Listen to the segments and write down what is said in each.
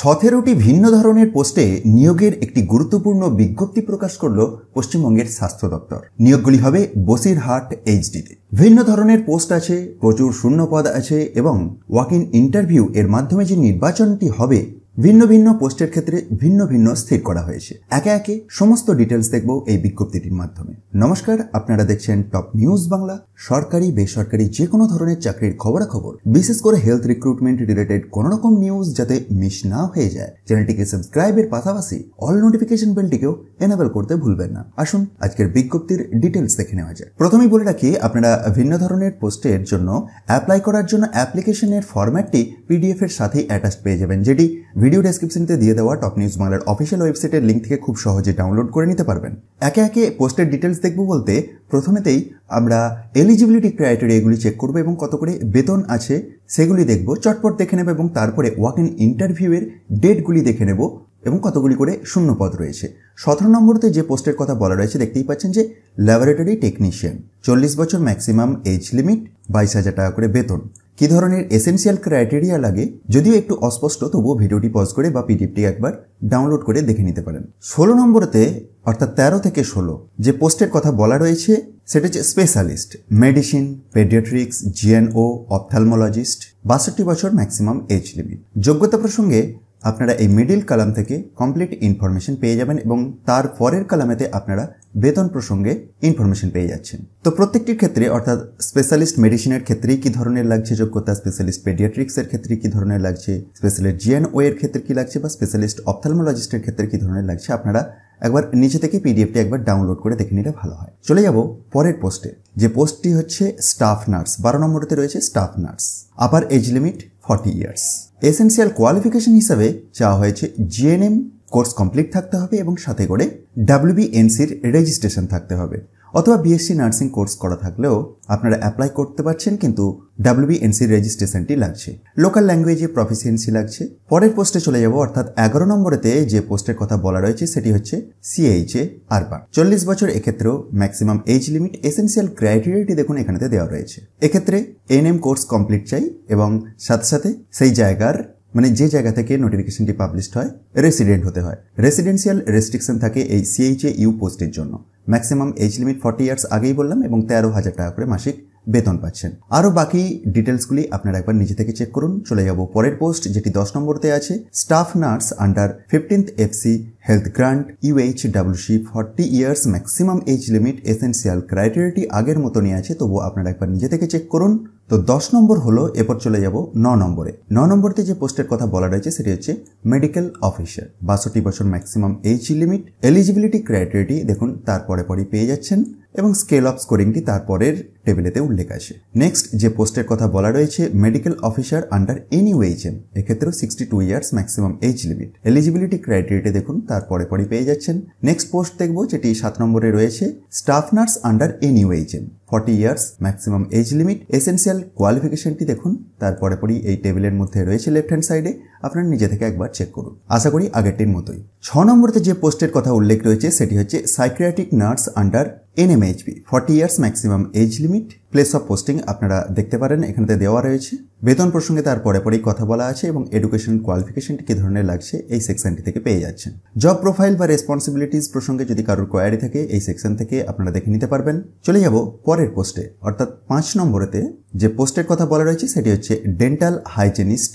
সতেরোটি ভিন্ন ধরনের পোস্টে নিয়োগের একটি গুরুত্বপূর্ণ বিজ্ঞপ্তি প্রকাশ করল পশ্চিমবঙ্গের স্বাস্থ্য দপ্তর নিয়োগগুলি হবে বসিরহাট এইচডিতে ভিন্ন ধরনের পোস্ট আছে প্রচুর শূন্যপদ আছে এবং ওয়াক ইন ইন্টারভিউ এর মাধ্যমে যে নির্বাচনটি হবে ভিন্ন ভিন্ন পোস্টের ক্ষেত্রে ভিন্ন ভিন্ন স্থির করা হয়েছে একে একে সমস্ত ডিটেলস দেখব এই বিজ্ঞপ্তিটির মাধ্যমে নমস্কার আপনারা দেখছেন টপ নিউজ বাংলা সরকারি বেসরকারি যে কোনো ধরনের চাকরির খবরাখবর বিশেষ করে হেলথ রিক্রুটমেন্ট রিলেটেড কোন রকম নিউজ যাতে মিস না হয়ে যায় চ্যানেলটিকে সাবস্ক্রাইবের পাশাপাশি অল নোটিফিকেশন বেলটিকেও এনাবেল করতে ভুলবেন না আসুন আজকের বিজ্ঞপ্তির ডিটেলস দেখে নেওয়া যায় প্রথমেই বলে রাখি আপনারা ভিন্ন ধরনের পোস্টের জন্য অ্যাপ্লাই করার জন্য অ্যাপ্লিকেশনের ফরম্যাটটি পিডিএফ এর সাথেই অ্যাটাচ পেয়ে যাবেন যেটি ভিডিও ডেসক্রিপশনতে দিয়ে দেওয়া টপ নিউজ বাংলার অফিসিয়াল ওয়েবসাইটের লিঙ্ক থেকে খুব সহজে ডাউনলোড করে নিতে পারবেন একে একে পোস্টের ডিটেলস দেখব বলতে প্রথমেতেই আমরা এলিজিবিলিটি ক্রাইটেরিয়াগুলি চেক করব এবং কত করে বেতন আছে সেগুলি দেখব চটপট দেখে নেব এবং তারপরে ওয়াক ইন ইন্টারভিউয়ের ডেটগুলি দেখে নেব এবং কতগুলি করে শূন্য পদ রয়েছে সতেরো নম্বরতে যে পোস্টের কথা বলা রয়েছে দেখতেই পাচ্ছেন যে ল্যাবরেটরি টেকনিশিয়ান চল্লিশ বছর ম্যাক্সিমাম এজ লিমিট বাইশ হাজার টাকা করে বেতন কী ধরনের এসেন্সিয়াল ক্রাইটেরিয়া লাগে যদিও একটু অস্পষ্ট তবুও ভিডিওটি পজ করে বা পিডিএফটি একবার ডাউনলোড করে দেখে নিতে পারেন ষোলো নম্বরেতে অর্থাৎ তেরো থেকে ষোলো যে পোস্টের কথা বলা রয়েছে সেটা হচ্ছে specialist medicine paediatrics GNO ophthalmologist বাষট্টি বছর ম্যাক্সিমাম এজ লিমিট যোগ্যতা প্রসঙ্গে আপনারা এই মিডিল কালাম থেকে কমপ্লিট ইনফরমেশন পেয়ে যাবেন এবং তার পরের কলামেতে আপনারা বেতন প্রসঙ্গে ইনফরমেশন পেয়ে যাচ্ছেন তো প্রত্যেকটির ক্ষেত্রে অর্থাৎ স্পেশালিস্ট মেডিসিনের ক্ষেত্রে কি ধরনের লাগছে যোগ্যতা স্পেশালিস্ট পেডিয়াট্রিক্সের ক্ষেত্রে কি ধরনের লাগছে স্পেশালিস্ট জিএন ও এর ক্ষেত্রে কি লাগছে বা স্পেশালিস্ট অপথালমোলজিস্টের ক্ষেত্রে কি ধরনের লাগছে আপনারা একবার নিচে থেকে পিডিএফটি একবার ডাউনলোড করে দেখে নিলে ভালো হয় চলে যাব পরের পোস্টে যে পোস্টটি হচ্ছে স্টাফ নার্স বারো নম্বরতে রয়েছে staff nurse upper age limit forty years essential qualification হিসাবে চাওয়া হয়েছে জিএনএম কোর্স কমপ্লিট থাকতে হবে এবং সাথে করে ডাব্লিউবিএনসির রেজিস্ট্রেশন থাকতে হবে অথবা বিএসসি নার্সিং কোর্স করা থাকলেও আপনারা অ্যাপ্লাই করতে পারছেন কিন্তু ডাব্লিউবিএনসির রেজিস্ট্রেশনটি লাগছে লোকাল ল্যাঙ্গুয়েজে প্রফিসিয়েন্সি লাগছে পরের পোস্টে চলে যাব অর্থাৎ এগারো নম্বরেতে যে পোস্টের কথা বলা রয়েছে সেটি হচ্ছে সিএইচএ আরবার চল্লিশ বছর এক্ষেত্রেও ম্যাক্সিমাম এজ লিমিট এসেন্সিয়াল ক্রাইটেরিয়াটি দেখুন এখানেতে দেওয়া রয়েছে এক্ষেত্রে এন এম কোর্স কমপ্লিট চাই এবং সাথে সাথে সেই জায়গার মানে যে জায়গা থেকে নোটিফিকেশনটি পাবলিশড হয় রেসিডেন্ট হতে হয় রেসিডেন্সিয়াল রেস্ট্রিকশন থাকে এই সিএইচএ ইউ পোস্টের জন্য maximum age limit forty years আগেই বললাম এবং তেরো হাজার টাকা করে মাসিক বেতন পাচ্ছেন আরও বাকি ডিটেলসগুলি আপনারা একবার নিজে থেকে চেক করুন চলে যাব পরের পোস্ট যেটি দশ নম্বরতে আছে staff nurse under fifteenth FC health grant UH WC forty years maximum age limit essential ক্রাইটেরিয়াটি আগের মতনই আছে তবুও আপনারা একবার নিজে থেকে চেক করুন তো দশ নম্বর হলো এরপর চলে যাব ন নম্বরে ন নম্বরতে যে পোস্টের কথা বলা রয়েছে সেটি হচ্ছে মেডিকেল অফিসার বাষট্টি বছর ম্যাক্সিমাম এইচ লিমিট এলিজিবিলিটি ক্রাইটেরিয়াটি দেখুন তারপরে পরে পেয়ে যাচ্ছেন এবং স্কেল অফ স্কোরিংটি তারপরের টেবিলেতে উল্লেখ আসে নেক্সট যে পোস্টের কথা বলা রয়েছে মেডিকেল অফিসার আন্ডার এনি ওয়েজেম এক্ষেত্রেও sixty two years maximum age limit eligibility ক্রাইটেরিয়াটি দেখুন তারপরে পরে পেয়ে যাচ্ছেন নেক্সট পোস্ট দেখবো যেটি সাত নম্বরে রয়েছে স্টাফ নার্স আন্ডার এনি ওয়েজেম forty years maximum age limit essential কোয়ালিফিকেশনটি দেখুন তারপরে পরই এই টেবিলের মধ্যে রয়েছে লেফট হ্যান্ড সাইডে আপনারা নিজে থেকে একবার চেক করুন আশা করি আগেরটির মতোই ছ নম্বরতে যে পোস্টের কথা উল্লেখ রয়েছে সেটি হচ্ছে psychiatric nurse under NMHB forty years maximum age limit place of posting আপনারা দেখতে পারেন এখানেতে দেওয়া রয়েছে বেতন প্রসঙ্গে তার পরে পরেই কথা বলা আছে এবং এডুকেশন কোয়ালিফিকেশনটি কী ধরনের লাগছে এই সেকশনটি থেকে পেয়ে যাচ্ছেন জব প্রোফাইল বা রেসপন্সিবিলিটিস প্রসঙ্গে যদি কারোর কোয়ারি থাকে এই সেকশন থেকে আপনারা দেখে নিতে পারবেন চলে যাব পরের পোস্টে অর্থাৎ পাঁচ নম্বরেতে যে পোস্টের কথা বলা রয়েছে সেটি হচ্ছে ডেন্টাল হাইজেনিস্ট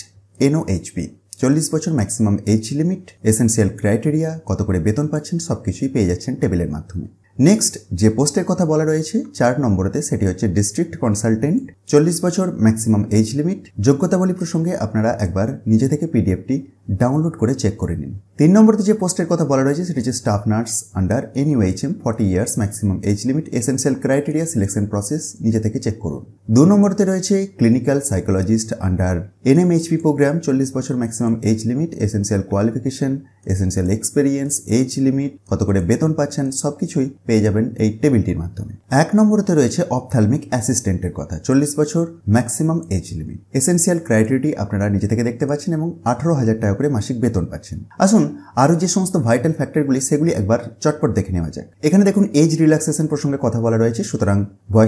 এনওএইচপি চল্লিশ বছর maximum age limit essential criteria কত করে বেতন পাচ্ছেন সব কিছুই পেয়ে যাচ্ছেন টেবিলের মাধ্যমে নেক্সট যে পোস্টের কথা বলা রয়েছে চার নম্বরেতে সেটি হচ্ছে ডিস্ট্রিক্ট কনসালটেন্ট চল্লিশ বছর ম্যাক্সিমাম এজ লিমিট যোগ্যতাবলী প্রসঙ্গে আপনারা একবার নিজে থেকে পিডিএফটি ডাউনলোড করে চেক করে নিন তিন নম্বরতে যে পোস্টের কথা বলা রয়েছে সেটি হচ্ছে staff nurse under N UHM forty years maximum age limit essential criteria selection process নিজে থেকে চেক করুন দু নম্বরতে রয়েছে clinical psychologist under NMHP programme চল্লিশ বছর maximum age limit essential qualification essential experience age limit কত করে বেতন পাচ্ছেন সব কিছুই পেয়ে যাবেন এই টেবিলটির মাধ্যমে এক নম্বরতে রয়েছে অপথ্যালমিক অ্যাসিস্ট্যান্টের কথা চল্লিশ বছর ম্যাক্সিমাম এজ লিমিট এসেন্সিয়াল ক্রাইটেরিয়াটি আপনারা নিজে থেকে দেখতে পাচ্ছেন এবং আঠারো হাজার টাকা করে মাসিক বেতন পাচ্ছেন আসুন আরও যে সমস্ত ভাইটাল ফ্যাক্টরগুলি সেগুলি একবার চটপট দেখে নেওয়া যাক এখানে দেখুন এজ রিল্যাক্সেশন প্রসঙ্গে কথা বলা রয়েছে সুতরাং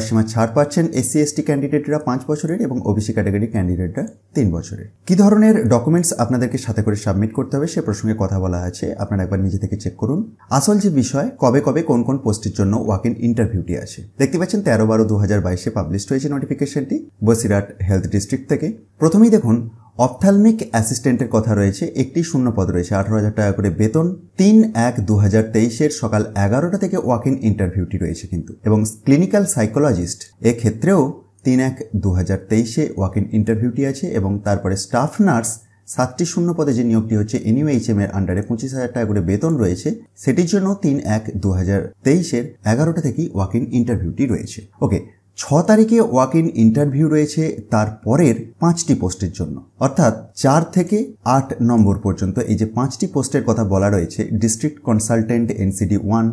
সীমা ছাড় পাচ্ছেন এসসি এসটি ক্যান্ডিডেটরা পাঁচ বছরের এবং ওবিসি ক্যাটাগরি ক্যান্ডিডেটরা তিন বছরের কি ধরনের ডকুমেন্টস আপনাদেরকে সাথে করে সাবমিট করতে হবে সে প্রসঙ্গে কথা বলা আছে আপনারা একবার নিজে থেকে চেক করুন আসল যে বিষয় কবে কবে কোন কোন পোস্টের জন্য ওয়াক ইন ইন্টারভিউটি আছে দেখতে পাচ্ছেন তেরো বারো দু হাজার বাইশে পাবলিশ হয়েছে নোটিফিকেশনটি বসিরাট হেলথ ডিস্ট্রিক্ট থেকে প্রথমেই দেখুন অপথালমিক অ্যাসিস্ট্যান্টের কথা রয়েছে একটি শূন্য পদ রয়েছে আঠারো হাজার টাকা করে বেতন তিন এক দু হাজার তেইশের সকাল এগারোটা থেকে ওয়াক ইন ইন্টারভিউটি রয়েছে কিন্তু এবং ক্লিনিক্যাল সাইকোলজিস্ট এক্ষেত্রেও তিন এক দু হাজার তেইশে ওয়াক ইন ইন্টারভিউটি আছে এবং তারপরে স্টাফ নার্স সাতটি শূন্য পদে যে নিয়োগটি হচ্ছে এনইউএইচএম এর আন্ডারে পঁচিশ হাজার টাকা করে বেতন রয়েছে সেটির জন্য তিন এক দু হাজার তেইশের এগারোটা থেকেই ওয়াক ইন ইন্টারভিউটি রয়েছে ওকে ছ তারিখে ওয়াক ইন ইন্টারভিউ রয়েছে তার পরের পাঁচটি পোস্টের জন্য অর্থাৎ চার থেকে আট নম্বর পর্যন্ত এই যে পাঁচটি পোস্টের কথা বলা রয়েছে district consultant NCD one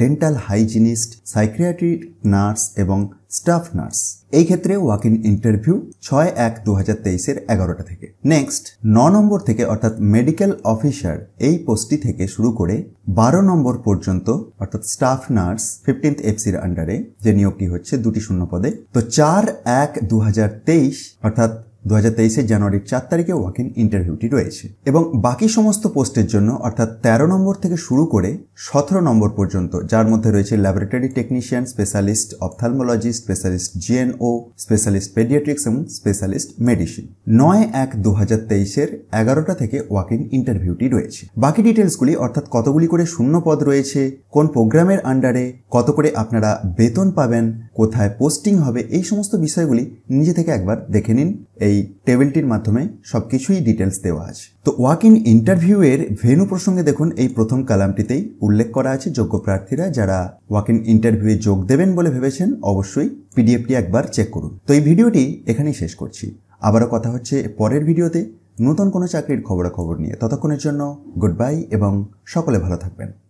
dental hygienist psychiatry nurse এবং স্টাফ নার্স এই ক্ষেত্রে ওয়াক ইন ইন্টারভিউ ছয় এক দু হাজার তেইশের এগারোটা থেকে নেক্সট ন নম্বর থেকে অর্থাৎ মেডিকেল অফিসার এই পোস্টটি থেকে শুরু করে বারো নম্বর পর্যন্ত অর্থাৎ স্টাফ নার্স ফিফটিন্থ এফসির আন্ডারে যে নিয়োগটি হচ্ছে দুটি শূন্য পদে তো চার এক দু হাজার তেইশ অর্থাৎ দু হাজার তেইশের জানুয়ারির চার তারিখে ওয়াক ইন ইন্টারভিউটি রয়েছে এবং বাকি সমস্ত পোস্টের জন্য অর্থাৎ তেরো নম্বর থেকে শুরু করে সতেরো নম্বর পর্যন্ত যার মধ্যে রয়েছে laboratory technician specialist ophthalmology specialist GNO specialist paediatrics এবং স্পেশালিস্ট মেডিসিন নয় এক দু হাজার তেইশের এগারোটা থেকে ওয়াক ইন ইন্টারভিউটি রয়েছে বাকি ডিটেলসগুলি অর্থাৎ কতগুলি করে শূন্য পদ রয়েছে কোন প্রোগ্রামের আন্ডারে কত করে আপনারা বেতন পাবেন কোথায় পোস্টিং হবে এই সমস্ত বিষয়গুলি নিজে থেকে একবার দেখে নিন এই টেবিলটির মাধ্যমে সব কিছুই ডিটেলস দেওয়া আছে তো ওয়াক ইন ইন্টারভিউয়ের ভেনু প্রসঙ্গে দেখুন এই প্রথম কালামটিতেই উল্লেখ করা আছে যোগ্য প্রার্থীরা যারা ওয়াক ইন ইন্টারভিউয়ে যোগ দেবেন বলে ভেবেছেন অবশ্যই পিডিএফটি একবার চেক করুন তো এই ভিডিওটি এখানেই শেষ করছি আবারও কথা হচ্ছে পরের ভিডিওতে নতুন কোনো চাকরির খবরাখবর নিয়ে ততক্ষণের জন্য গুড বাই এবং সকলে ভালো থাকবেন